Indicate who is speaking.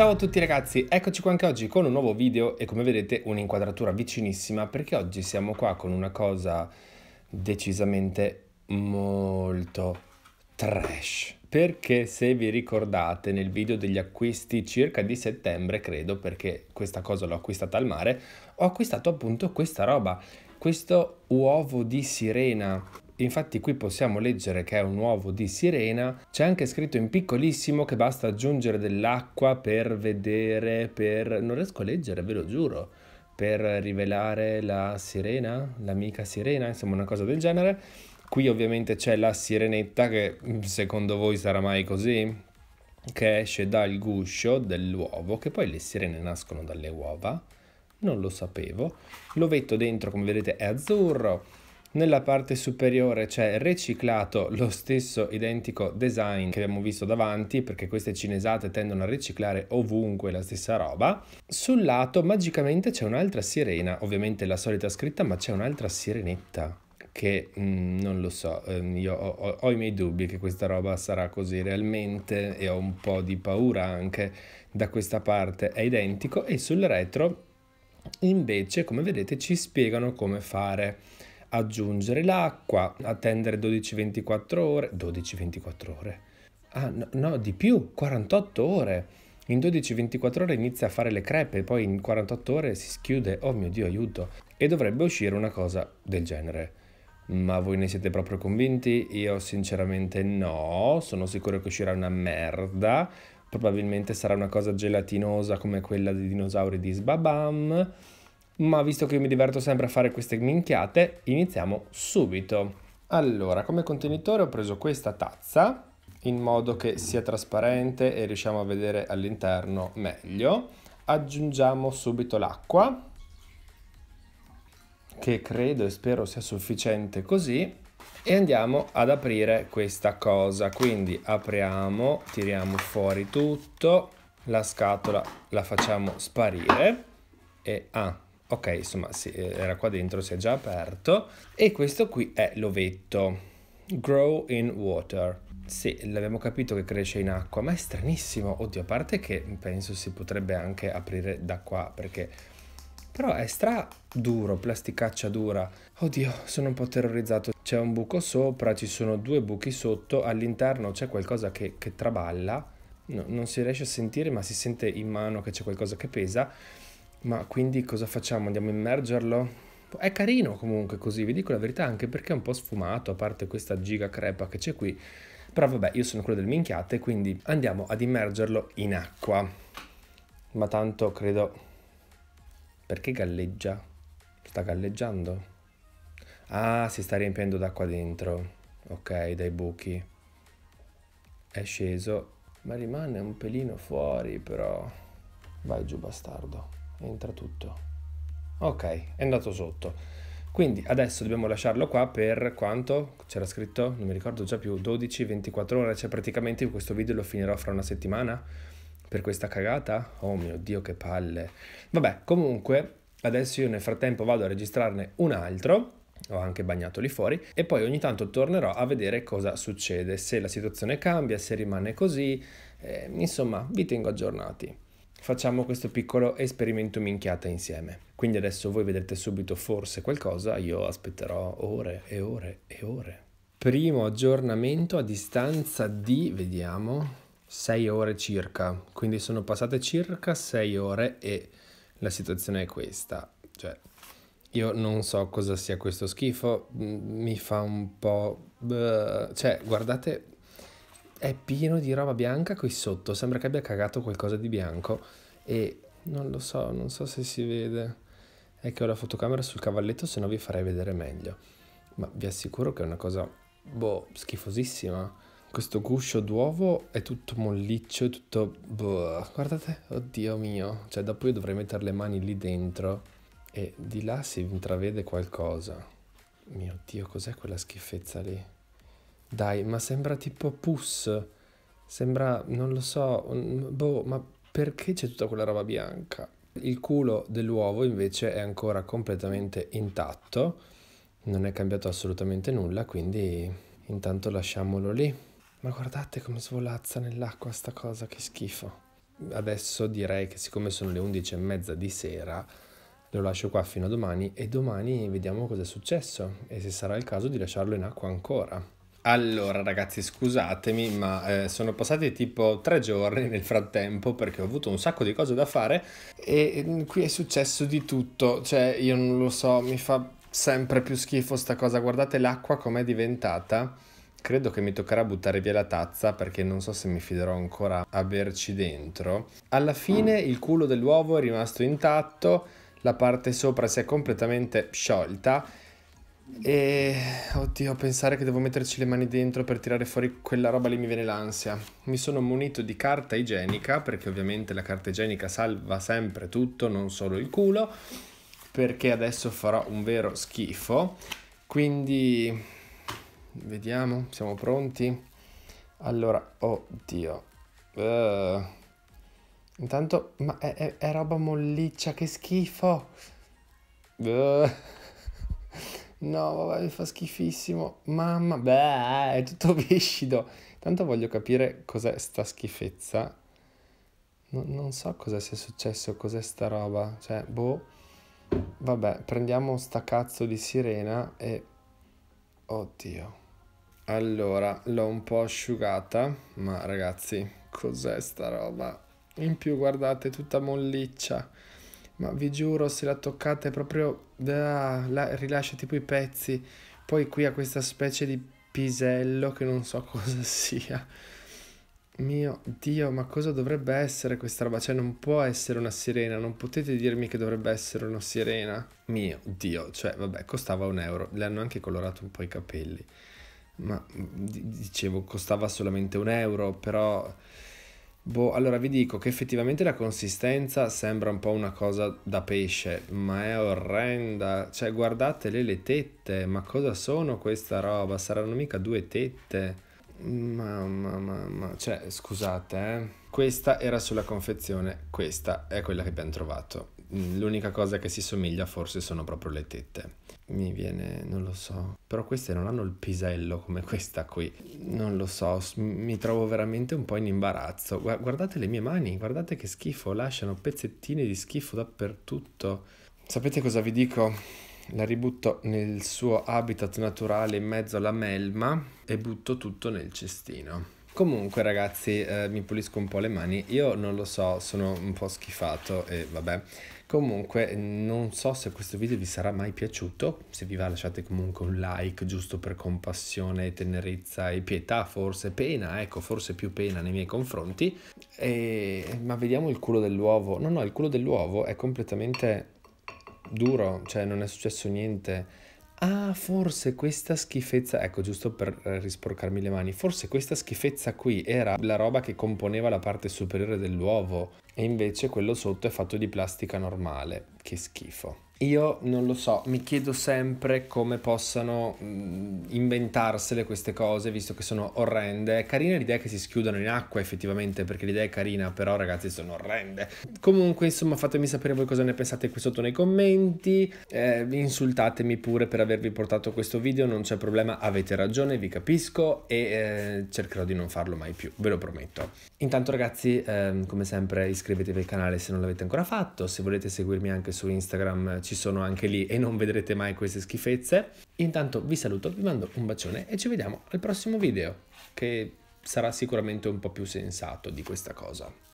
Speaker 1: Ciao a tutti ragazzi, eccoci qua anche oggi con un nuovo video e come vedete un'inquadratura vicinissima perché oggi siamo qua con una cosa decisamente molto trash. Perché se vi ricordate nel video degli acquisti circa di settembre, credo, perché questa cosa l'ho acquistata al mare, ho acquistato appunto questa roba, questo uovo di sirena infatti qui possiamo leggere che è un uovo di sirena, c'è anche scritto in piccolissimo che basta aggiungere dell'acqua per vedere, per... non riesco a leggere, ve lo giuro, per rivelare la sirena, l'amica sirena, insomma una cosa del genere. Qui ovviamente c'è la sirenetta che mm, secondo voi sarà mai così? Che esce dal guscio dell'uovo, che poi le sirene nascono dalle uova, non lo sapevo. L'ovetto dentro come vedete è azzurro, nella parte superiore c'è riciclato lo stesso identico design che abbiamo visto davanti perché queste cinesate tendono a riciclare ovunque la stessa roba. Sul lato magicamente c'è un'altra sirena, ovviamente la solita scritta ma c'è un'altra sirenetta che mh, mm, non lo so, ehm, io ho, ho, ho, i miei dubbi che questa roba sarà così realmente e ho un po' di paura anche da questa parte è identico e sul retro invece come vedete ci spiegano come fare aggiungere l'acqua, attendere 12-24 ore, 12-24 ore, ah no, no, di più, 48 ore, in 12-24 ore inizia a fare le crepe, poi in 48 ore si schiude, oh mio dio aiuto, e dovrebbe uscire una cosa del genere. Ma voi ne siete proprio convinti? Io sinceramente no, sono sicuro che uscirà una merda, probabilmente sarà una cosa gelatinosa come quella dei dinosauri di Sbabam, ma visto che io mi diverto sempre a fare queste minchiate, iniziamo subito. Allora, come contenitore ho preso questa tazza, in modo che sia trasparente e riusciamo a vedere all'interno meglio. Aggiungiamo subito l'acqua, che credo e spero sia sufficiente così, e andiamo ad aprire questa cosa. Quindi apriamo, tiriamo fuori tutto, la scatola la facciamo sparire e... Ah, ok insomma sì, eh, era qua dentro si è già aperto e questo qui è l'ovetto grow in water sì, l'abbiamo capito che cresce in acqua, ma è stranissimo. Oddio, a parte che penso si potrebbe anche aprire da qua, perché... Però è stra duro, plasticaccia dura. Oddio, sono un po' terrorizzato. C'è un buco sopra, ci sono due buchi sotto, all'interno c'è qualcosa che, che traballa. No, non si riesce a sentire, ma si sente in mano che c'è qualcosa che pesa ma quindi cosa facciamo? Andiamo a immergerlo? È carino comunque così, vi dico la verità, anche perché è un po' sfumato, a parte questa giga crepa che c'è qui. Però vabbè, io sono quello del minchiate, quindi andiamo ad immergerlo in acqua. Ma tanto credo... Perché galleggia? Sta galleggiando? Ah, si sta riempiendo d'acqua dentro. Ok, dai buchi. È sceso, ma rimane un pelino fuori però. Vai giù bastardo entra tutto. Ok, è andato sotto. Quindi adesso dobbiamo lasciarlo qua per quanto? C'era scritto? Non mi ricordo già più, 12-24 ore, cioè praticamente questo video lo finirò fra una settimana per questa cagata? Oh mio Dio, che palle. Vabbè, comunque adesso io nel frattempo vado a registrarne un altro ho anche bagnato lì fuori e poi ogni tanto tornerò a vedere cosa succede, se la situazione cambia, se rimane così, eh, insomma vi tengo aggiornati facciamo questo piccolo esperimento minchiata insieme. Quindi adesso voi vedrete subito forse qualcosa, io aspetterò ore e ore e ore. Primo aggiornamento a distanza di, vediamo, 6 ore circa. Quindi sono passate circa 6 ore e la situazione è questa. Cioè, io non so cosa sia questo schifo, mi fa un po'... Cioè, guardate è pieno di roba bianca qui sotto, sembra che abbia cagato qualcosa di bianco e non lo so, non so se si vede. È che ho la fotocamera sul cavalletto, se no vi farei vedere meglio. Ma vi assicuro che è una cosa, boh, schifosissima. Questo guscio d'uovo è tutto molliccio, è tutto... Boh, guardate, oddio mio. Cioè, dopo io dovrei mettere le mani lì dentro e di là si intravede qualcosa. Mio Dio, cos'è quella schifezza lì? Dai, ma sembra tipo pus. Sembra, non lo so, un, boh, ma perché c'è tutta quella roba bianca? Il culo dell'uovo invece è ancora completamente intatto, non è cambiato assolutamente nulla, quindi intanto lasciamolo lì. Ma guardate come svolazza nell'acqua sta cosa, che schifo. Adesso direi che siccome sono le 11 e mezza di sera, lo lascio qua fino a domani e domani vediamo cosa è successo e se sarà il caso di lasciarlo in acqua ancora. Allora ragazzi scusatemi ma eh, sono passati tipo tre giorni nel frattempo perché ho avuto un sacco di cose da fare e mm, qui è successo di tutto, cioè io non lo so, mi fa sempre più schifo sta cosa, guardate l'acqua com'è diventata, credo che mi toccherà buttare via la tazza perché non so se mi fiderò ancora a berci dentro. Alla fine il culo dell'uovo è rimasto intatto, la parte sopra si è completamente sciolta e oddio, pensare che devo metterci le mani dentro per tirare fuori quella roba lì mi viene l'ansia. Mi sono munito di carta igienica, perché ovviamente la carta igienica salva sempre tutto, non solo il culo, perché adesso farò un vero schifo. Quindi vediamo, siamo pronti. Allora, oddio. Uh, intanto, ma è, è, è roba molliccia, che schifo. Uh. No, vabbè, mi fa schifissimo. Mamma, beh, è tutto viscido. Tanto voglio capire cos'è sta schifezza. No, non so cosa sia successo, cos'è sta roba. Cioè, boh. Vabbè, prendiamo sta cazzo di sirena e... Oddio. Allora, l'ho un po' asciugata, ma ragazzi, cos'è sta roba? In più, guardate, tutta molliccia ma vi giuro se la toccate proprio ah, la, rilascia tipo i pezzi poi qui ha questa specie di pisello che non so cosa sia mio dio ma cosa dovrebbe essere questa roba cioè non può essere una sirena non potete dirmi che dovrebbe essere una sirena mio dio cioè vabbè costava un euro le hanno anche colorato un po' i capelli ma dicevo costava solamente un euro però Boh, allora vi dico che effettivamente la consistenza sembra un po' una cosa da pesce, ma è orrenda. Cioè, guardatele le tette, ma cosa sono questa roba? Saranno mica due tette? Mamma, mamma, cioè, scusate, eh. Questa era sulla confezione, questa è quella che abbiamo trovato. Mm, l'unica cosa che si somiglia forse sono proprio le tette. Mi viene, non lo so. Però queste non hanno il pisello come questa qui. Non lo so, mi trovo veramente un po' in imbarazzo. Guardate le mie mani, guardate che schifo, lasciano pezzettini di schifo dappertutto. Sapete cosa vi dico? La ributto nel suo habitat naturale in mezzo alla melma e butto tutto nel cestino. Comunque ragazzi, eh, mi pulisco un po' le mani, io non lo so, sono un po' schifato e vabbè. Comunque non so se questo video vi sarà mai piaciuto, se vi va lasciate comunque un like giusto per compassione, tenerezza e pietà, forse pena, ecco forse più pena nei miei confronti. E... Ma vediamo il culo dell'uovo, no no il culo dell'uovo è completamente duro, cioè non è successo niente ah, forse questa schifezza, ecco giusto per eh, risporcarmi le mani, forse questa schifezza qui era la roba che componeva la parte superiore dell'uovo e invece quello sotto è fatto di plastica normale, che schifo. Io non lo so, mi chiedo sempre come possano inventarsele queste cose, visto che sono orrende. È carina l'idea che si schiudano in acqua, effettivamente, perché l'idea è carina, però ragazzi sono orrende. Comunque, insomma, fatemi sapere voi cosa ne pensate qui sotto nei commenti. Eh, insultatemi pure per avervi portato questo video, non c'è problema, avete ragione, vi capisco e eh, cercherò di non farlo mai più, ve lo prometto. Intanto ragazzi, eh, come sempre, iscrivetevi al canale se non l'avete ancora fatto, se volete seguirmi anche su Instagram, ci sono anche lì e non vedrete mai queste schifezze. Intanto vi saluto, vi mando un bacione e ci vediamo al prossimo video che sarà sicuramente un po' più sensato di questa cosa.